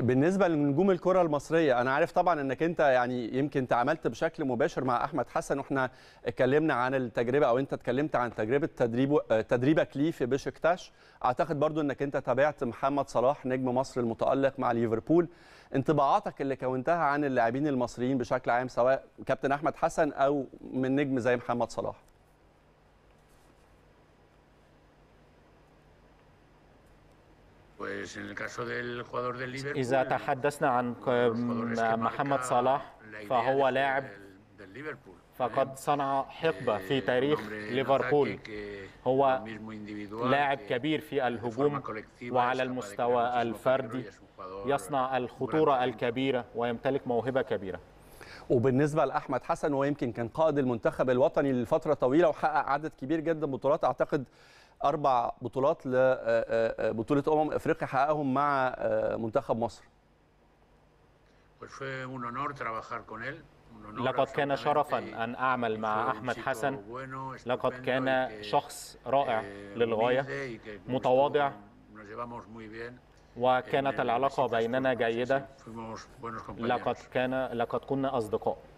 بالنسبه لنجوم الكره المصريه انا عارف طبعا انك انت يعني يمكن تعاملت بشكل مباشر مع احمد حسن واحنا اتكلمنا عن التجربه او انت اتكلمت عن تجربه تدريبه تدريبك ليه في بشكتاش اعتقد برضو انك انت تابعت محمد صلاح نجم مصر المتالق مع ليفربول انطباعاتك اللي كونتها عن اللاعبين المصريين بشكل عام سواء كابتن احمد حسن او من نجم زي محمد صلاح إذا تحدثنا عن محمد صلاح فهو لاعب فقد ¿eh? صنع حقبة في eh, تاريخ ليفربول هو لاعب كبير في الهجوم وعلى المستوى الفردي يصنع الخطورة الكبيرة ويمتلك موهبة كبيرة وبالنسبة لأحمد حسن ويمكن كان قائد المنتخب الوطني لفترة طويلة وحقق عدد كبير جدا بطولات أعتقد اربع بطولات لبطوله آه، آه، آه، امم افريقيا حققهم مع منتخب مصر لقد كان شرفا أن أعمل مع أحمد حسن لقد كان شخص رائع eh, للغاية متواضع وكانت العلاقة بيننا جيدة لقد كان لقد كنا أصدقاء